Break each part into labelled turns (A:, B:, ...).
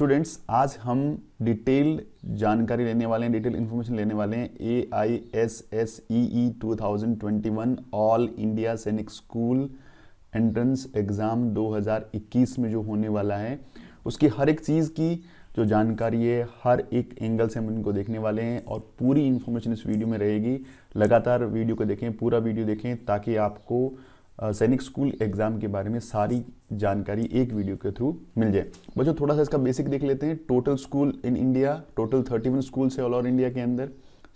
A: students आज हम detail जानकारी लेने वाले हैं डिटेल इन्फॉर्मेशन लेने वाले हैं A I S S E E two thousand twenty one all India Sainik school entrance exam 2021 में जो होने वाला है उसकी हर एक चीज़ की जो जानकारी है हर एक एंगल से हम इनको देखने वाले हैं और पूरी इन्फॉर्मेशन इस वीडियो में रहेगी लगातार वीडियो को देखें पूरा वीडियो देखें ताकि आपको सैनिक स्कूल एग्ज़ाम के बारे में सारी जानकारी एक वीडियो के थ्रू मिल जाए बच्चों थोड़ा सा इसका बेसिक देख लेते हैं total school in India total thirty one schools है ऑल ओवर इंडिया के अंदर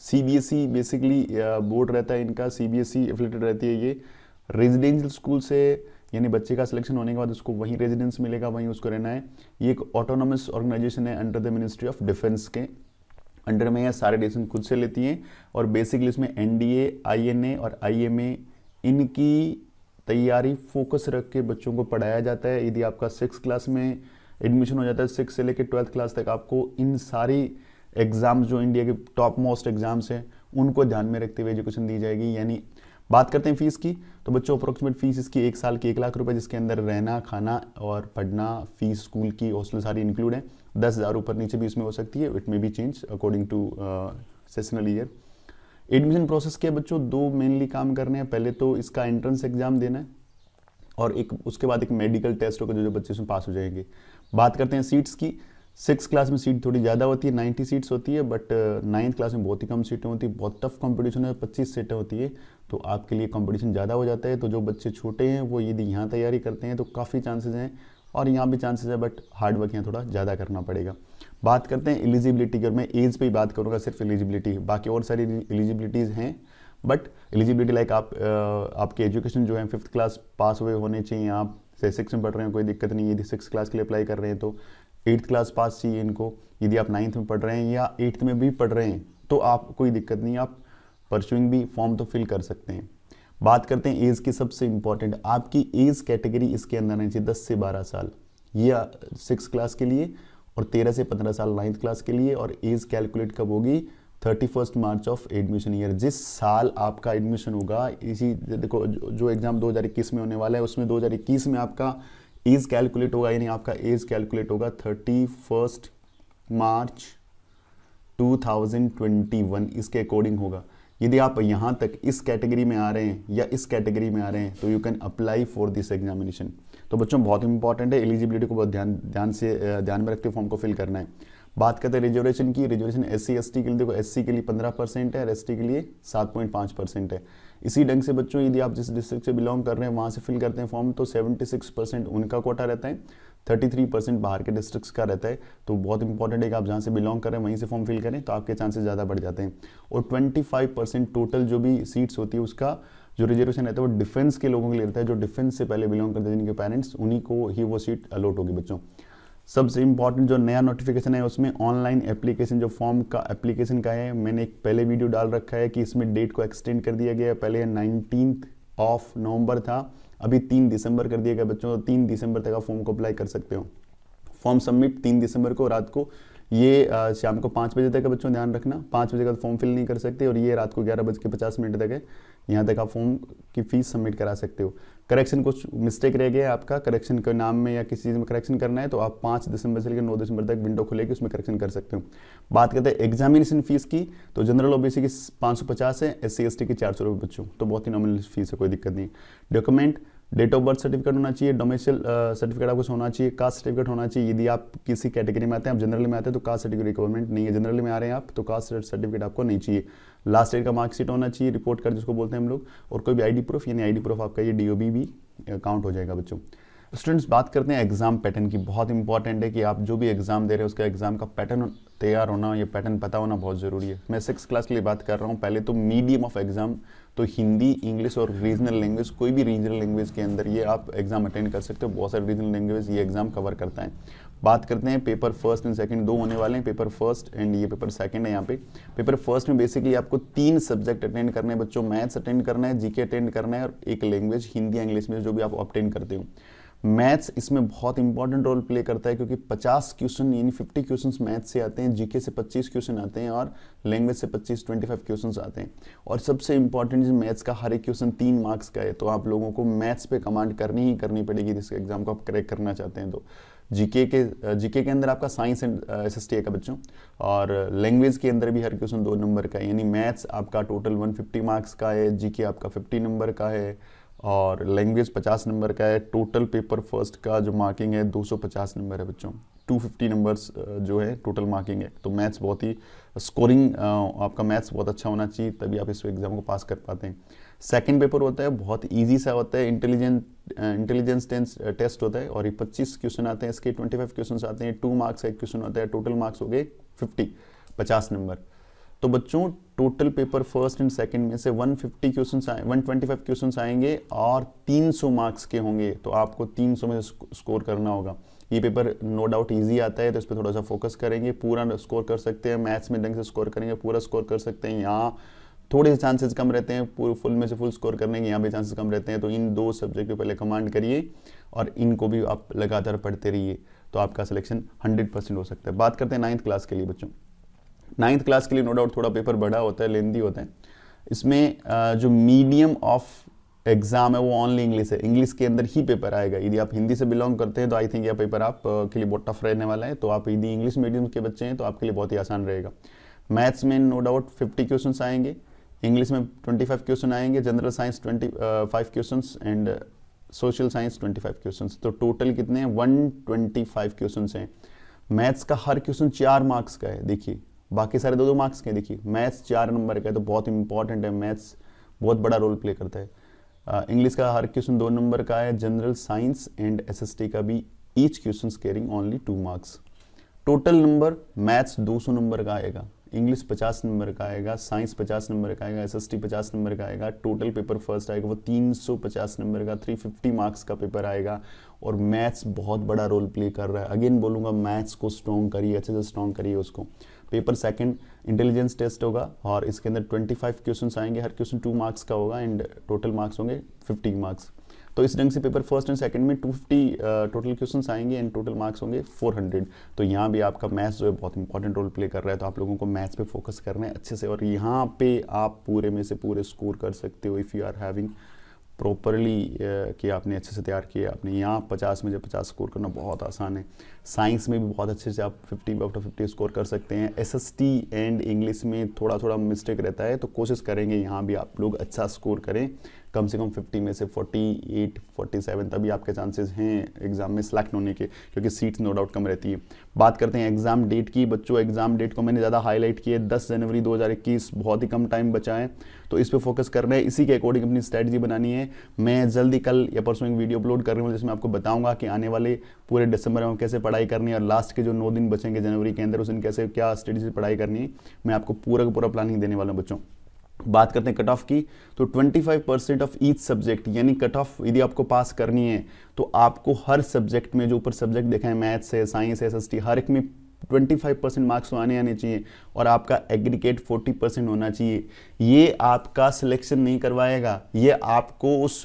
A: सी बेसिकली बोर्ड रहता है इनका सी बी एफिलेटेड रहती है ये रेजिडेंशियल स्कूल से यानी बच्चे का सिलेक्शन होने के बाद उसको वहीं रेजिडेंस मिलेगा वहीं उसको रहना है ये एक ऑटोनोमस ऑर्गेनाइजेशन है under the ministry of defence के अंडर में यह सारे डिसीजन खुद से लेती हैं और बेसिकली इसमें N D A I N A और आई एम ए इनकी तैयारी फोकस रख के बच्चों को पढ़ाया जाता है यदि आपका सिक्स क्लास में एडमिशन हो जाता है सिक्स से लेकर ट्वेल्थ क्लास तक आपको इन सारी एग्ज़ाम्स जो इंडिया के टॉप मोस्ट एग्ज़ाम्स हैं उनको ध्यान में रखते हुए एजुकेशन दी जाएगी यानी बात करते हैं फीस की तो बच्चों अप्रोक्सीमेट फीस इसकी एक साल की एक लाख रुपए जिसके अंदर रहना खाना और पढ़ना फीस स्कूल की हॉस्टल सारी इंक्लूड है दस हज़ार ऊपर नीचे भी इसमें हो सकती है it may be change according to sessional year admission process के बच्चों दो मेनली काम करने हैं पहले तो इसका एंट्रेंस एग्जाम देना है और एक उसके बाद एक मेडिकल टेस्ट होकर जो जो बच्चे उसमें पास हो जाएंगे बात करते हैं सीट्स की सिक्स क्लास में सीट थोड़ी ज़्यादा होती है नाइन्टी सीट्स होती है बट नाइन्थ क्लास में बहुत ही कम सीटें होती है बहुत टफ कंपटीशन है पच्चीस सीटें होती है तो आपके लिए कंपटीशन ज़्यादा हो जाता है तो जो बच्चे छोटे हैं वो यदि यहाँ तैयारी करते हैं तो काफ़ी चांसेज हैं और यहाँ भी चांसेस है बट हार्डवर्क यहाँ थोड़ा ज़्यादा करना पड़ेगा बात करते हैं एलिजिबिलिटी की और मैं एज पे ही बात करूँगा सिर्फ एलिजिबिलिटी बाकी और सारी एलिजिबिलिटीज़ हैं बट एलिजिबिलिटी लाइक आप आपके एजुकेशन जो है फिफ्थ क्लास पास हुए होने चाहिए आप से सिक्स में पढ़ रहे हैं कोई दिक्कत नहीं यदि सिक्स क्लास के लिए अप्लाई कर रहे हैं तो एट्थ क्लास पास चाहिए इनको यदि आप नाइन्थ में पढ़ रहे हैं या एट्थ में भी पढ़ रहे हैं तो आप कोई दिक्कत नहीं आप परसुइंग भी फॉर्म तो फिल कर सकते हैं बात करते हैं एज की सबसे इंपॉर्टेंट आपकी एज कैटेगरी इसके अंदर आनी चाहिए दस से बारह साल ये सिक्स क्लास के लिए और तेरह से पंद्रह साल नाइन्थ क्लास के लिए और एज कैलकुलेट कब होगी thirty first March of admission year जिस साल आपका एडमिशन होगा इसी देखो जो एग्ज़ाम 2021 में होने वाला है उसमें 2021 में आपका एज कैलकुलेट होगा यानी आपका एज कैलकुलेट होगा थर्टी फर्स्ट मार्च 2021 इसके अकॉर्डिंग होगा यदि आप यहाँ तक इस कैटेगरी में आ रहे हैं या इस कैटेगरी में आ रहे हैं तो you can apply for this examination तो बच्चों बहुत इंपॉर्टेंट है एलिजिबिलिटी को बहुत ध्यान ध्यान से ध्यान में रखते फॉर्म को फिल करना है बात करते हैं रिजर्वेशन की रिजर्वेशन एस सी के लिए देखो एस के लिए पंद्रह परसेंट है और एस के लिए सात पॉइंट पांच परसेंट है इसी ढंग से बच्चों यदि आप जिस डिस्ट्रिक्ट से बिलोंग कर रहे हैं वहाँ से फिल करते हैं फॉर्म तो सेवेंटी सिक्स परसेंट उनका कोटा रहता है 33 परसेंट बाहर के डिस्ट्रिक्ट्स का रहता है तो बहुत इंपॉर्टेंट है कि आप जहाँ से बिलोंग करें वहीं से फॉर्म फिल करें तो आपके चांसेस ज़्यादा बढ़ जाते हैं और 25 परसेंट टोटल जो भी सीट्स होती है उसका जो रिजर्वेशन रहता है वो डिफेंस के लोगों के लिए रहता है जो डिफेंस से पहले बिलोंग करते हैं जिनके पेरेंट्स उन्हीं को ही वो सीट अलॉट होगी बच्चों सबसे इम्पॉर्टेंट जो नया नोटिफिकेशन है उसमें ऑनलाइन एप्लीकेशन जो फॉर्म का एप्लीकेशन का है मैंने एक पहले वीडियो डाल रखा है कि इसमें डेट को एक्सटेंड कर दिया गया है पहले नाइनटीन ऑफ नवंबर था अभी तीन दिसंबर कर दिया गया बच्चों तो तीन दिसंबर तक आप फॉर्म को अप्लाई कर सकते हो फॉर्म सबमिट तीन दिसंबर को रात को ये शाम को पाँच बजे तक बच्चों ध्यान रखना पाँच बजे का फॉर्म फिल नहीं कर सकते और ये रात को ग्यारह बज के पचास मिनट तक है यहाँ तक आप फॉर्म की फ़ीस सबमिट करा सकते हो करेक्शन कुछ मिस्टेक रह गया है आपका करेक्शन के नाम में या किसी चीज़ में करेक्शन करना है तो आप पाँच दिसंबर से लेकर नौ दिसंबर तक विंडो खुलेगी उसमें करेक्शन कर सकते हो बात करते हैं एग्जामिनेशन फीस की तो जनरल ओ की पाँच सौ पचास है एस सी एस टी की चार सौ रुपये बच्चों तो बहुत ही नॉमिनल फीस है कोई दिक्कत नहीं document date of birth certificate होना चाहिए डोमेसिल सर्टिफिकेट आपको होना चाहिए कास्ट सर्टिफिकेट होना चाहिए यदि आप किसी कैटेगरी में आते हैं आप जनरली में आते हैं तो कास्ट सर्टिफिकेट रिक्वायरमेंट नहीं है जनरली में आ रहे हैं आप तो कास्ट सर्टिफिकेट आपको नहीं चाहिए लास्ट डेट का मार्कशीट होना चाहिए रिपोर्ट कार्ड जिसको बोलते हैं हम लोग और कोई भी आई प्रूफ यानी आई प्रूफ आपका ये डीओबी भी काउंट हो जाएगा बच्चों स्टूडेंट्स बात करते हैं एग्जाम पैटर्न की बहुत इंपॉर्टेंट है कि आप जो भी एग्जाम दे रहे हैं उसका एग्जाम का पैटर्न तैयार होना या पैटर्न पता होना बहुत जरूरी है मैं सिक्स क्लास के लिए बात कर रहा हूँ पहले तो मीडियम ऑफ एग्जाम तो हिंदी इंग्लिश और रीजनल लैंग्वेज कोई भी रीजनल लैंग्वेज के अंदर ये आप एग्ज़ाम अटेंड कर सकते हो बहुत सारे रीजनल लैंग्वेज ये एग्ज़ाम कवर करता है बात करते हैं पेपर फर्स्ट एंड सेकंड दो होने वाले हैं पेपर फर्स्ट एंड ये पेपर सेकंड है यहाँ पे पेपर फर्स्ट में बेसिकली आपको तीन सब्जेक्ट अटेंड करने हैं बच्चों मैथ्स अटेंड करना है जीके अटेंड करना है और एक लैंग्वेज हिंदी इंग्लिश में जो भी आप अटेंड करते हो मैथ्स इसमें बहुत इंपॉर्टेंट रोल प्ले करता है क्योंकि 50 क्वेश्चन यानी 50 क्वेश्चन मैथ्स से आते हैं जीके से 25 क्वेश्चन आते हैं और लैंग्वेज से 25 25 क्वेश्चन आते हैं और सबसे इंपॉर्टेंट मैथ्स का हर एक क्वेश्चन तीन मार्क्स का है तो आप लोगों को मैथ्स पे कमांड करनी ही करनी पड़ेगी जिस एग्जाम को आप क्रैक करना चाहते हैं तो जीके के जीके के अंदर आपका science and S S T का बच्चों और लैंग्वेज के अंदर भी हर क्वेश्चन दो नंबर का है यानी मैथ्स आपका टोटल वन मार्क्स का है जीके आपका फिफ्टी नंबर का है और लैंग्वेज 50 नंबर का है टोटल पेपर फर्स्ट का जो मार्किंग है 250 नंबर है बच्चों 250 नंबर्स जो है टोटल मार्किंग है तो मैथ्स बहुत ही स्कोरिंग आपका मैथ्स बहुत अच्छा होना चाहिए तभी आप इस एग्ज़ाम को पास कर पाते हैं सेकेंड पेपर होता है बहुत ईजी सा होता है इंटेलिजेंट इंटेलिजेंस टेस्ट होता है और ये पच्चीस क्वेश्चन आते हैं इसके ट्वेंटी फाइव क्वेश्चन आते हैं टू मार्क्स का एक क्वेश्चन होता है टोटल मार्क्स हो गए फिफ्टी पचास नंबर तो बच्चों total paper first and second में से 150 क्वेश्चन आए 125 क्वेश्चन आएंगे और 300 मार्क्स के होंगे तो आपको 300 में स्कोर करना होगा ये पेपर नो डाउट इजी आता है तो इस पर थोड़ा सा फोकस करेंगे पूरा स्कोर कर सकते हैं मैथ्स में ढंग से स्कोर करेंगे पूरा स्कोर कर सकते हैं यहाँ थोड़े से चांसेस कम रहते हैं पूरे फुल में से फुल स्कोर करने के यहाँ भी चांसेस कम रहते हैं तो इन दो सब्जेक्ट पे पहले कमांड करिए और इनको भी आप लगातार पढ़ते रहिए तो आपका सिलेक्शन 100 परसेंट हो सकता है बात करते हैं नाइन्थ क्लास के लिए बच्चों नाइन्थ क्लास के लिए नो डाउट थोड़ा पेपर बड़ा होता है लेंदी होता है इसमें जो मीडियम ऑफ एग्ज़ाम है वो ऑनली इंग्लिश है इंग्लिश के अंदर ही पेपर आएगा यदि आप हिंदी से बिलोंग करते हैं तो आई थिंक यह पेपर आप के लिए बहुत टफ रहने वाला है तो आप यदि इंग्लिश मीडियम के बच्चे हैं तो आपके लिए बहुत ही आसान रहेगा मैथ्स में नो डाउट फिफ्टी क्वेश्चन आएंगे इंग्लिश में ट्वेंटी फाइव क्वेश्चन आएंगे general science twenty five question and social science twenty five question तो टोटल कितने हैं वन ट्वेंटी फाइव क्वेश्चन हैं मैथ्स का हर क्वेश्चन चार मार्क्स का है देखिए बाकी सारे दो दो मार्क्स के देखिए मैथ्स चार नंबर का है तो बहुत इंपॉर्टेंट है मैथ्स बहुत बड़ा रोल प्ले करता है इंग्लिश का हर क्वेश्चन दो नंबर का है जनरल साइंस एंड एसएसटी का भी each question carrying only two marks total number maths 200 number का आएगा इंग्लिश 50 नंबर का आएगा साइंस 50 नंबर का आएगा एसएसटी 50 नंबर का आएगा टोटल पेपर फर्स्ट आएगा वो 350 नंबर का 350 मार्क्स का पेपर आएगा और मैथ्स बहुत बड़ा रोल प्ले कर रहा है अगेन बोलूँगा मैथ्स को स्ट्रॉन्ग करिए अच्छे से स्ट्रॉन्ग करिए उसको पेपर सेकंड इंटेलिजेंस टेस्ट होगा और इसके अंदर 25 क्वेश्चन आएंगे हर क्वेश्चन टू मार्क्स का होगा एंड टोटल मार्क्स होंगे 50 मार्क्स तो इस ढंग से पेपर फर्स्ट एंड सेकंड में 250 टोटल क्वेश्चन आएंगे एंड टोटल मार्क्स होंगे 400 तो यहाँ भी आपका मैथ्स जो है बहुत इंपॉर्टेंट रोल प्ले कर रहा है तो आप लोगों को मैथ्स पे फोकस कर रहे हैं अच्छे से और यहाँ पे आप पूरे में से पूरे स्कोर कर सकते हो if you are having properly कि आपने अच्छे से तैयार किया आपने यहाँ पचास में जब पचास स्कोर करना बहुत आसान है साइंस में भी बहुत अच्छे से आप 50 आउट ऑफ 50 स्कोर कर सकते हैं एस एंड इंग्लिश में थोड़ा थोड़ा मिस्टेक रहता है तो कोशिश करेंगे यहाँ भी आप लोग अच्छा स्कोर करें कम से कम 50 में से 48, 47 तभी आपके चांसेस हैं एग्ज़ाम में सेलेक्ट होने के क्योंकि सीट्स नो डाउट कम रहती है बात करते हैं एग्ज़ाम डेट की बच्चों एग्ज़ाम डेट को मैंने ज़्यादा हाईलाइट किया है 10 जनवरी 2021 बहुत ही कम टाइम बचा है तो इस पर फोकस कर रहे हैं इसी के अकॉर्डिंग अपनी स्ट्रेटजी बनानी है मैं जल्दी कल या परसों एक वीडियो अपलोड कर रहा हूँ जिसमें आपको बताऊँगा कि आने वाले पूरे दिसंबर में कैसे पढ़ा पढ़ाई करनी है और लास्ट के जो नौ दिन बचेंगे जनवरी के अंदर उस दिन कैसे क्या स्टडी से पढ़ाई करनी है मैं आपको पूरा का पूरा प्लानिंग देने वाला हूँ बच्चों बात करते हैं कट ऑफ की तो 25 परसेंट ऑफ ईच सब्जेक्ट यानी कट ऑफ यदि आपको पास करनी है तो आपको हर सब्जेक्ट में जो ऊपर सब्जेक्ट देखा है मैथ्स है साइंस है एस हर एक में 25 परसेंट मार्क्स तो आने आने चाहिए और आपका एग्रीकेट 40 परसेंट होना चाहिए ये आपका सिलेक्शन नहीं करवाएगा ये आपको उस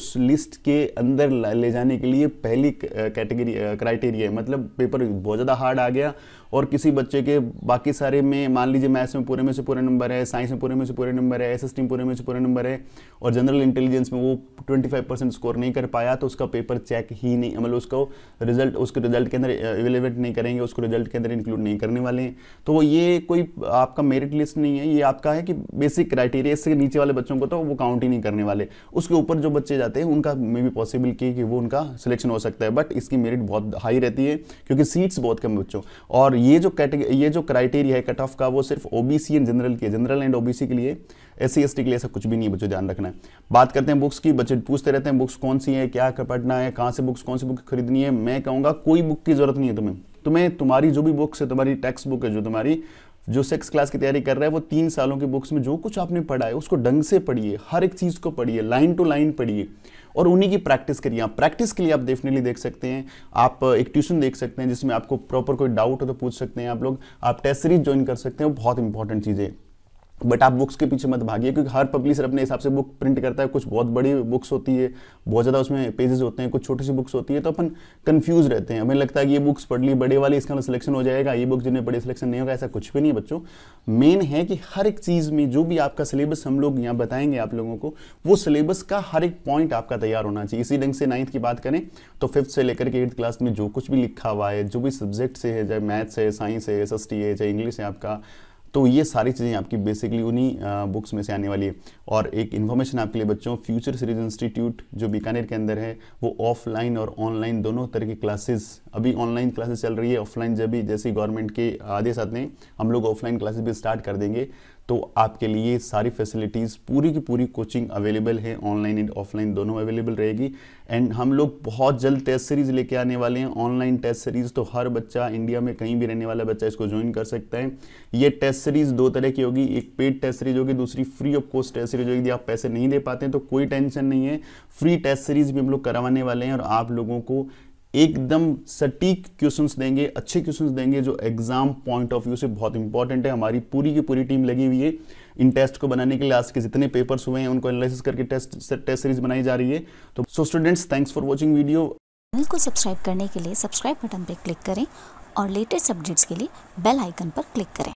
A: उस लिस्ट के अंदर ले जाने के लिए पहली कैटेगरी क्राइटेरिया है मतलब पेपर बहुत ज़्यादा हार्ड आ गया और किसी बच्चे के बाकी सारे में मान लीजिए मैथ्स में पूरे में से पूरे नंबर है साइंस में पूरे में से पूरे नंबर है एस में पूरे में से पूरे नंबर है और जनरल इंटेलिजेंस में वो ट्वेंटी स्कोर नहीं कर पाया तो उसका पेपर चेक ही नहीं मतलब उसको रिजल्ट उसके रिजल्ट के अंदर एवेलेबेट नहीं करेंगे उसको रिजल्ट के अंदर इंक्लूड नहीं करने वाले हैं तो ये कोई आपका मेरिट लिस्ट नहीं है ये आपका है कि बेसिक क्राइटेरिया इससे नीचे वाले बच्चों को तो वो काउंट ही नहीं करने वाले उसके ऊपर जो बच्चे जाते हैं उनका मे बी पॉसिबल की कि वो उनका सिलेक्शन हो सकता है बट इसकी मेरिट बहुत हाई रहती है क्योंकि सीट्स बहुत कम बच्चों और और ये जो कैटेगरी ये जो क्राइटेरिया है कट ऑफ का वो सिर्फ ओबीसी एंड जनरल के जनरल एंड ओबीसी के लिए एस सी के लिए ऐसा कुछ भी नहीं है बच्चों ध्यान रखना है बात करते हैं बुक्स की बच्चे पूछते रहते हैं बुक्स कौन सी है क्या पढ़ना है कहाँ से बुक्स कौन सी बुक खरीदनी है मैं कहूँगा कोई बुक की जरूरत नहीं है तुम्हें तुम्हें तुम्हारी जो भी बुक्स है तुम्हारी टेक्स्ट बुक है जो तुम्हारी जो सेक्स क्लास की तैयारी कर रहा है वो तीन सालों की बुक्स में जो कुछ आपने पढ़ा है उसको ढंग से पढ़िए हर एक चीज़ को पढ़िए लाइन टू लाइन पढ़िए और उन्हीं की प्रैक्टिस करिए आप प्रैक्टिस के लिए आप डेफिनेटली देख सकते हैं आप एक ट्यूशन देख सकते हैं जिसमें आपको प्रॉपर कोई डाउट हो तो पूछ सकते हैं आप लोग आप टेस्ट सीरीज ज्वाइन कर सकते हैं वो बहुत इंपॉर्टेंट चीज़ है बट आप बुक्स के पीछे मत भागिए क्योंकि हर पब्लिशर अपने हिसाब से बुक प्रिंट करता है कुछ बहुत बड़ी बुक्स होती है बहुत ज़्यादा उसमें पेजेस होते हैं कुछ छोटी सी बुक्स होती है तो अपन कंफ्यूज रहते हैं हमें लगता है कि ये बुक्स पढ़ ली बड़े वाली इसका सिलेक्शन हो जाएगा ये बुक्स जिन्हें बड़े सिलेक्शन नहीं होगा ऐसा कुछ भी नहीं बच्चों मेन है कि हर एक चीज़ में जो भी आपका सिलेबस हम लोग यहाँ बताएंगे आप लोगों को वो सिलेबस का हर एक पॉइंट आपका तैयार होना चाहिए इसी ढंग से नाइन्थ की बात करें तो फिफ्थ से लेकर के एट्थ क्लास में जो कुछ भी लिखा हुआ है जो भी सब्जेक्ट से है चाहे मैथ्स है साइंस है एस है चाहे इंग्लिश है आपका तो ये सारी चीज़ें आपकी बेसिकली उन्हीं बुक्स में से आने वाली है और एक इन्फॉर्मेशन आपके लिए बच्चों फ्यूचर सीरीज इंस्टीट्यूट जो बीकानेर के अंदर है वो ऑफलाइन और ऑनलाइन दोनों तरह की क्लासेस अभी ऑनलाइन क्लासेस चल रही है ऑफलाइन जब भी जैसे गवर्नमेंट के आदेश आते हैं हम लोग ऑफलाइन क्लासेस भी स्टार्ट कर देंगे तो आपके लिए सारी फैसिलिटीज़ पूरी की पूरी कोचिंग अवेलेबल है ऑनलाइन एंड ऑफलाइन दोनों अवेलेबल रहेगी एंड हम लोग बहुत जल्द टेस्ट सीरीज़ लेके आने वाले हैं ऑनलाइन टेस्ट सीरीज़ तो हर बच्चा इंडिया में कहीं भी रहने वाला बच्चा इसको ज्वाइन कर सकता है ये टेस्ट सीरीज़ दो तरह की होगी एक पेड टेस्ट सीरीज़ होगी दूसरी free of cost test series होगी यदि आप पैसे नहीं दे पाते हैं तो कोई टेंशन नहीं है फ्री टेस्ट सीरीज़ भी हम लोग करवाने वाले हैं और आप लोगों को एकदम सटीक क्वेश्चंस देंगे अच्छे क्वेश्चंस देंगे जो एग्जाम पॉइंट ऑफ व्यू से बहुत इंपॉर्टेंट है हमारी पूरी की पूरी टीम लगी हुई है इन टेस्ट को बनाने के लिए आज के जितने पेपर्स हुए हैं उनको एनालिसिस करके टेस्ट टेस्ट सीरीज बनाई जा रही है तो so students thanks for watching video channel को सब्सक्राइब करने के लिए सब्सक्राइब बटन पर क्लिक करें और लेटेस्ट अपडेट्स के लिए बेल आइकन पर क्लिक करें